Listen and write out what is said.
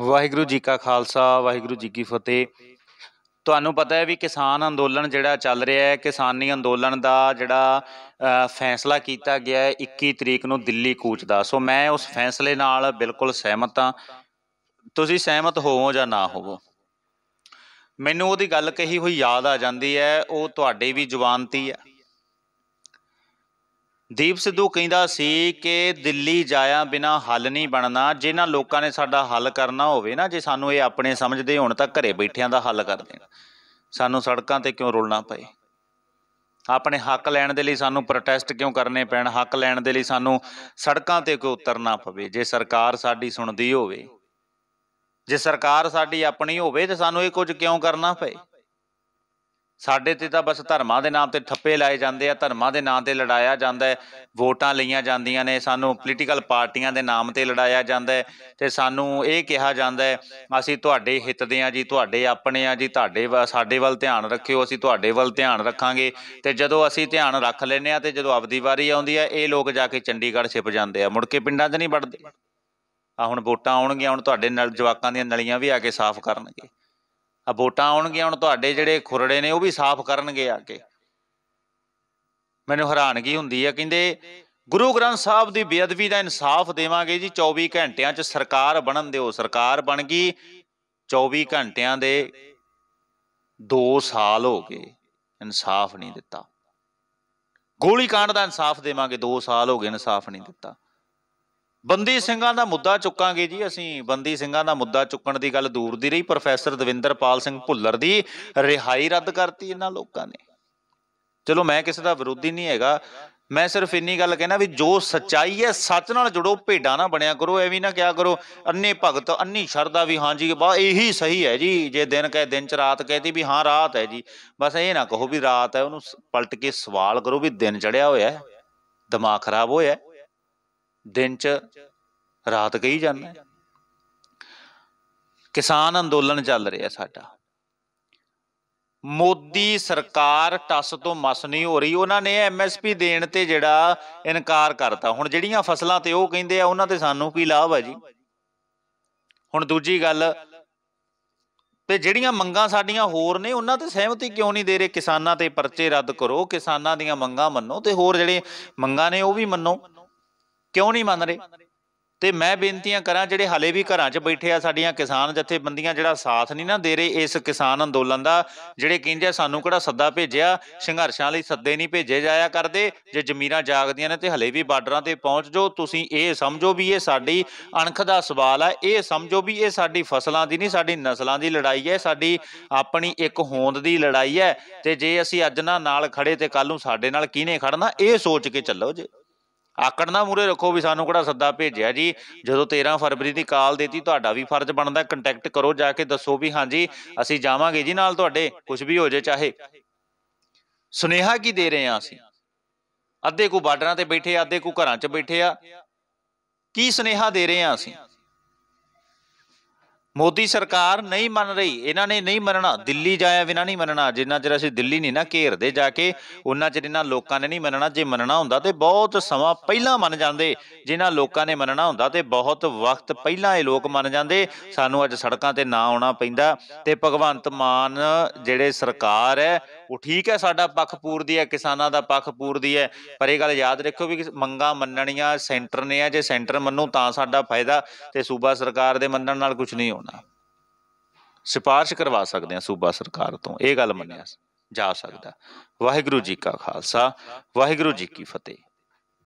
ਵਾਹਿਗੁਰੂ ਜੀ ਕਾ ਖਾਲਸਾ ਵਾਹਿਗੁਰੂ ਜੀ ਕੀ ਫਤਿਹ ਤੁਹਾਨੂੰ ਪਤਾ ਹੈ ਵੀ ਕਿਸਾਨ ਅੰਦੋਲਨ ਜਿਹੜਾ ਚੱਲ ਰਿਹਾ ਹੈ ਕਿਸਾਨੀ ਅੰਦੋਲਨ ਦਾ ਜਿਹੜਾ ਫੈਸਲਾ ਕੀਤਾ ਗਿਆ ਹੈ 21 ਤਰੀਕ ਨੂੰ ਦਿੱਲੀ ਕੂਚ ਦਾ ਸੋ ਮੈਂ ਉਸ ਫੈਸਲੇ ਨਾਲ ਬਿਲਕੁਲ ਸਹਿਮਤ ਹਾਂ ਤੁਸੀਂ ਸਹਿਮਤ ਹੋਵੋ ਜਾਂ ਨਾ ਹੋਵੋ ਮੈਨੂੰ ਉਹਦੀ ਗੱਲ ਕਹੀ ਹੋਈ ਯਾਦ ਆ ਜਾਂਦੀ ਹੈ ਉਹ ਤੁਹਾਡੇ ਵੀ ਜ਼ੁਬਾਨ ਹੈ ਦੀਪ ਸਿੱਧੂ ਕਹਿੰਦਾ ਸੀ ਕਿ ਦਿੱਲੀ ਜਾਇਆ ਬਿਨਾ ਹੱਲ ਨਹੀਂ ਬਣਨਾ ਜਿਨ੍ਹਾਂ ਲੋਕਾਂ ਨੇ ਸਾਡਾ ਹੱਲ ਕਰਨਾ ਹੋਵੇ ਨਾ ਜੇ ਸਾਨੂੰ ਇਹ ਆਪਣੇ ਸਮਝਦੇ ਹੋਣ ਤਾਂ ਘਰੇ ਬੈਠਿਆਂ ਦਾ ਹੱਲ ਕਰ ਦੇਣ ਸਾਨੂੰ ਸੜਕਾਂ ਤੇ ਕਿਉਂ ਰੋਲਣਾ ਪਏ ਆਪਣੇ ਹੱਕ ਲੈਣ ਦੇ ਲਈ ਸਾਨੂੰ ਪ੍ਰੋਟੈਸਟ ਕਿਉਂ ਕਰਨੇ ਪੈਣ ਹੱਕ ਲੈਣ ਦੇ ਲਈ ਸਾਨੂੰ ਸੜਕਾਂ ਤੇ ਕਿਉਂ ਉਤਰਨਾ ਪਵੇ ਜੇ ਸਰਕਾਰ ਸਾਡੀ ਸੁਣਦੀ ਹੋਵੇ ਜੇ ਸਰਕਾਰ ਸਾਡੀ ਆਪਣੀ ਹੋਵੇ ਤੇ ਸਾਨੂੰ ਇਹ ਕੁਝ ਕਿਉਂ ਕਰਨਾ ਪਏ ਸਾਡੇ ਤੇ ਤਾਂ ਬਸ ਧਰਮਾਂ ਦੇ ਨਾਮ ਤੇ ਠੱਪੇ ਲਾਏ ਜਾਂਦੇ ਆ ਧਰਮਾਂ ਦੇ ਨਾਮ ਤੇ ਲੜਾਇਆ ਜਾਂਦਾ ਹੈ ਵੋਟਾਂ ਲਈਆਂ ਜਾਂਦੀਆਂ ਨੇ ਸਾਨੂੰ ਪੋਲੀਟੀਕਲ ਪਾਰਟੀਆਂ ਦੇ ਨਾਮ ਤੇ ਲੜਾਇਆ ਜਾਂਦਾ ਹੈ ਤੇ ਸਾਨੂੰ ਇਹ ਕਿਹਾ ਜਾਂਦਾ ਹੈ ਅਸੀਂ ਤੁਹਾਡੇ ਹਿੱਤ ਦੇ ਆ ਜੀ ਤੁਹਾਡੇ ਆਪਣੇ ਆ ਜੀ ਤੁਹਾਡੇ ਸਾਡੇ ਵੱਲ ਧਿਆਨ ਰੱਖਿਓ ਅਸੀਂ ਤੁਹਾਡੇ ਵੱਲ ਧਿਆਨ ਰੱਖਾਂਗੇ ਤੇ ਜਦੋਂ ਅਸੀਂ ਧਿਆਨ ਰੱਖ ਲੈਨੇ ਆ ਤੇ ਜਦੋਂ ਆਪਦੀ ਵਾਰੀ ਆਉਂਦੀ ਆ ਇਹ ਲੋਕ ਜਾ ਕੇ ਚੰਡੀਗੜ੍ਹ ਛਿਪ ਜਾਂਦੇ ਆ ਮੁੜ ਕੇ ਪਿੰਡਾਂ 'ਚ ਨਹੀਂ ਵੜਦੇ ਆ ਹੁਣ ਵੋਟਾਂ ਆਉਣਗੀਆਂ ਹੁਣ ਤੁਹਾਡੇ ਨਾਲ ਜਵਾਕਾਂ ਦੀਆਂ ਨਲੀਆਂ ਵੀ ਆ ਕੇ ਸਾਫ਼ ਕਰਨਗੇ ਆ ਵੋਟਾਂ ਆਉਣਗੀਆਂ ਹੁਣ ਤੁਹਾਡੇ ਜਿਹੜੇ ਖੁਰੜੇ ਨੇ ਉਹ ਵੀ ਸਾਫ਼ ਕਰਨਗੇ ਆ ਕੇ ਮੈਨੂੰ ਹੈਰਾਨਗੀ ਹੁੰਦੀ ਆ ਕਹਿੰਦੇ ਗੁਰੂ ਗ੍ਰੰਥ ਸਾਹਿਬ ਦੀ ਬੇਅਦਬੀ ਦਾ ਇਨਸਾਫ ਦੇਵਾਂਗੇ ਜੀ 24 ਘੰਟਿਆਂ 'ਚ ਸਰਕਾਰ ਬਣਨ ਦਿਓ ਸਰਕਾਰ ਬਣ ਗਈ 24 ਘੰਟਿਆਂ ਦੇ 2 ਸਾਲ ਹੋ ਗਏ ਇਨਸਾਫ ਨਹੀਂ ਦਿੱਤਾ ਗੋਲੀ ਕਾਂਡ ਦਾ ਇਨਸਾਫ ਦੇਵਾਂਗੇ 2 ਸਾਲ ਹੋ ਗਏ ਇਨਸਾਫ ਨਹੀਂ ਦਿੱਤਾ ਬੰਦੀ ਸਿੰਘਾਂ ਦਾ ਮੁੱਦਾ ਚੁੱਕਾਂਗੇ ਜੀ ਅਸੀਂ ਬੰਦੀ ਸਿੰਘਾਂ ਦਾ ਮੁੱਦਾ ਚੁੱਕਣ ਦੀ ਗੱਲ ਦੂਰ ਦੀ ਰਹੀ ਪ੍ਰੋਫੈਸਰ ਦਵਿੰਦਰਪਾਲ ਸਿੰਘ ਭੁੱਲਰ ਦੀ ਰਿਹਾਈ ਰੱਦ ਕਰਤੀ ਇਹਨਾਂ ਲੋਕਾਂ ਨੇ ਚਲੋ ਮੈਂ ਕਿਸੇ ਦਾ ਵਿਰੋਧੀ ਨਹੀਂ ਹੈਗਾ ਮੈਂ ਸਿਰਫ ਇੰਨੀ ਗੱਲ ਕਹਿਣਾ ਵੀ ਜੋ ਸੱਚਾਈ ਹੈ ਸੱਚ ਨਾਲ ਜੁੜੋ ਭੇਡਾਂ ਨਾ ਬਣਿਆ ਕਰੋ ਐਵੇਂ ਨਾ ਕਿਹਾ ਕਰੋ ਅੰਨੇ ਭਗਤ ਅੰਨੀ ਸ਼ਰਦਾ ਵੀ ਹਾਂ ਜੀ ਬਾ ਇਹੀ ਸਹੀ ਹੈ ਜੀ ਜੇ ਦਿਨ ਕਹੇ ਦਿਨ ਚ ਰਾਤ ਕਹਦੀ ਵੀ ਹਾਂ ਰਾਤ ਹੈ ਜੀ ਬਸ ਇਹ ਨਾ ਕਹੋ ਵੀ ਰਾਤ ਹੈ ਉਹਨੂੰ ਪਲਟ ਕੇ ਸਵਾਲ ਕਰੋ ਵੀ ਦਿਨ ਚੜਿਆ ਹੋਇਆ ਦਿਮਾਗ ਖਰਾਬ ਹੋਇਆ ਦਿਨ 'ਚ ਰਾਤ ਗਈ ਜਾਂਦਾ ਕਿਸਾਨ ਅੰਦੋਲਨ ਚੱਲ ਰਿਹਾ ਸਾਡਾ ਮੋਦੀ ਸਰਕਾਰ ਟੱਸ ਤੋਂ ਮਸ ਨਹੀਂ ਹੋ ਰਹੀ ਉਹਨਾਂ ਨੇ ਐਮਐਸਪੀ ਦੇਣ ਤੇ ਜਿਹੜਾ ਇਨਕਾਰ ਕਰਤਾ ਹੁਣ ਜਿਹੜੀਆਂ ਫਸਲਾਂ ਤੇ ਉਹ ਕਹਿੰਦੇ ਆ ਉਹਨਾਂ ਤੇ ਸਾਨੂੰ ਕੀ ਲਾਭ ਆ ਜੀ ਹੁਣ ਦੂਜੀ ਗੱਲ ਤੇ ਜਿਹੜੀਆਂ ਮੰਗਾਂ ਸਾਡੀਆਂ ਹੋਰ ਨੇ ਉਹਨਾਂ ਤੇ ਸਹਿਮਤੀ ਕਿਉਂ ਨਹੀਂ ਦੇ ਰਹੇ ਕਿਸਾਨਾਂ ਤੇ ਪਰਚੇ ਰੱਦ ਕਰੋ ਕਿਸਾਨਾਂ ਦੀਆਂ ਮੰਗਾਂ ਮੰਨੋ ਤੇ ਹੋਰ ਜਿਹੜੇ ਮੰਗਾਂ ਨੇ ਉਹ ਵੀ ਮੰਨੋ ਕਿਉਂ ਨਹੀਂ ਮੰਨ ਰਹੇ ਤੇ ਮੈਂ ਬੇਨਤੀਆਂ ਕਰਾਂ ਜਿਹੜੇ ਹਲੇ ਵੀ ਘਰਾਂ 'ਚ ਬੈਠੇ ਆ ਸਾਡੀਆਂ ਕਿਸਾਨ ਜਥੇਬੰਦੀਆਂ ਜਿਹੜਾ ਸਾਥ ਨਹੀਂ ਨਾ ਦੇ ਰਹੇ ਇਸ ਕਿਸਾਨ ਅੰਦੋਲਨ ਦਾ ਜਿਹੜੇ ਕਹਿੰਦੇ ਸਾਨੂੰ ਕਿਹੜਾ ਸੱਦਾ ਭੇਜਿਆ ਸੰਘਰਸ਼ਾਂ ਲਈ ਸੱਦੇ ਨਹੀਂ ਭੇਜੇ ਜਾਇਆ ਕਰਦੇ ਜੇ ਜ਼ਮੀਰਾਂ ਜਾਗਦੀਆਂ ਨੇ ਤੇ ਹਲੇ ਵੀ ਬਾਰਡਰਾਂ ਤੇ ਪਹੁੰਚ ਜੋ ਤੁਸੀਂ ਇਹ ਸਮਝੋ ਵੀ ਇਹ ਸਾਡੀ ਅਣਖ ਦਾ ਸਵਾਲ ਆ ਇਹ ਸਮਝੋ ਵੀ ਇਹ ਸਾਡੀ ਫਸਲਾਂ ਦੀ ਨਹੀਂ ਸਾਡੀ ਨਸਲਾਂ ਦੀ ਲੜਾਈ ਹੈ ਸਾਡੀ ਆਪਣੀ ਇੱਕ ਹੋਂਦ ਦੀ ਲੜਾਈ ਹੈ ਤੇ ਜੇ ਅਸੀਂ ਅੱਜ ਨਾਲ ਖੜੇ ਤੇ ਕੱਲ ਨੂੰ ਸਾਡੇ ਨਾਲ ਕਿਹਨੇ ਖੜਨਾ ਇਹ ਸੋਚ ਕੇ ਚੱਲੋ ਜੇ ਆਕੜ ਨਾ ਮੂਰੇ ਰੱਖੋ ਵੀ ਸਾਨੂੰ ਕਿਹੜਾ ਸੱਦਾ ਭੇਜਿਆ ਜੀ ਜਦੋਂ 13 ਫਰਵਰੀ ਦੀ ਕਾਲ ਦਿੱਤੀ ਤੁਹਾਡਾ ਵੀ ਫਰਜ਼ ਬਣਦਾ ਕੰਟੈਕਟ ਕਰੋ ਜਾ ਕੇ ਦੱਸੋ ਵੀ ਹਾਂਜੀ ਅਸੀਂ ਜਾਵਾਂਗੇ ਜੀ ਨਾਲ ਤੁਹਾਡੇ ਕੁਝ ਵੀ ਹੋ ਜੇ ਚਾਹੇ ਸੁਨੇਹਾ ਕੀ ਦੇ ਰਹੇ ਆ ਅਸੀਂ ਅੱਧੇ ਕੋ ਬਾਰਡਰਾਂ ਤੇ ਬੈਠੇ ਆ ਅੱਧੇ ਕੋ ਘਰਾਂ 'ਚ ਬੈਠੇ ਆ ਕੀ ਸੁਨੇਹਾ ਦੇ ਰਹੇ ਆ ਅਸੀਂ ਮੋਦੀ ਸਰਕਾਰ ਨਹੀਂ ਮੰਨ ਰਹੀ ਇਹਨਾਂ ਨੇ ਨਹੀਂ ਮੰਨਣਾ ਦਿੱਲੀ ਜਾਇਆ ਬਿਨਾਂ ਨਹੀਂ ਮੰਨਣਾ ਜਿੰਨਾ ਚਿਰ ਅਸੀਂ ਦਿੱਲੀ ਨਹੀਂ ਨਾ ਘੇਰਦੇ ਜਾ ਕੇ ਉਹਨਾਂ ਚਿਰ ਇਹਨਾਂ ਲੋਕਾਂ ਨੇ ਨਹੀਂ ਮੰਨਣਾ ਜੇ ਮੰਨਣਾ ਹੁੰਦਾ ਤੇ ਬਹੁਤ ਸਮਾਂ ਪਹਿਲਾਂ ਮੰਨ ਜਾਂਦੇ ਜਿਨ੍ਹਾਂ ਲੋਕਾਂ ਨੇ ਮੰਨਣਾ ਹੁੰਦਾ ਤੇ ਬਹੁਤ ਵਕਤ ਪਹਿਲਾਂ ਇਹ ਲੋਕ ਮੰਨ ਜਾਂਦੇ ਸਾਨੂੰ ਅੱਜ ਸੜਕਾਂ ਤੇ ਨਾ ਆਉਣਾ ਪੈਂਦਾ ਤੇ ਭਗਵੰਤ ਮਾਨ ਜਿਹੜੇ ਸਰਕਾਰ ਹੈ ਉਹ ਠੀਕ ਹੈ ਸਾਡਾ ਪੱਖ ਪੂਰਦੀ ਹੈ ਕਿਸਾਨਾਂ ਦਾ ਪੱਖ ਪੂਰਦੀ ਹੈ ਪਰ ਇਹ ਗੱਲ ਯਾਦ ਰੱਖੋ ਵੀ ਮੰਗਾ ਮੰਨਣੀਆਂ ਸੈਂਟਰ ਨੇ ਆ ਜੇ ਸੈਂਟਰ ਮੰਨੂ ਤਾਂ ਸਾਡਾ ਫਾਇਦਾ ਤੇ ਸੂਬਾ ਸਰਕਾਰ ਦੇ ਮੰਨਣ ਨਾਲ ਕੁਝ ਨਹੀਂ ਕਰਾਉਣਾ ਸਿਫਾਰਿਸ਼ ਕਰਵਾ ਸਕਦੇ ਆ ਸੂਬਾ ਸਰਕਾਰ ਤੋਂ ਇਹ ਗੱਲ ਮੰਨਿਆ ਜਾ ਸਕਦਾ ਵਾਹਿਗੁਰੂ ਜੀ ਕਾ ਖਾਲਸਾ ਵਾਹਿਗੁਰੂ ਜੀ ਕੀ ਫਤਿਹ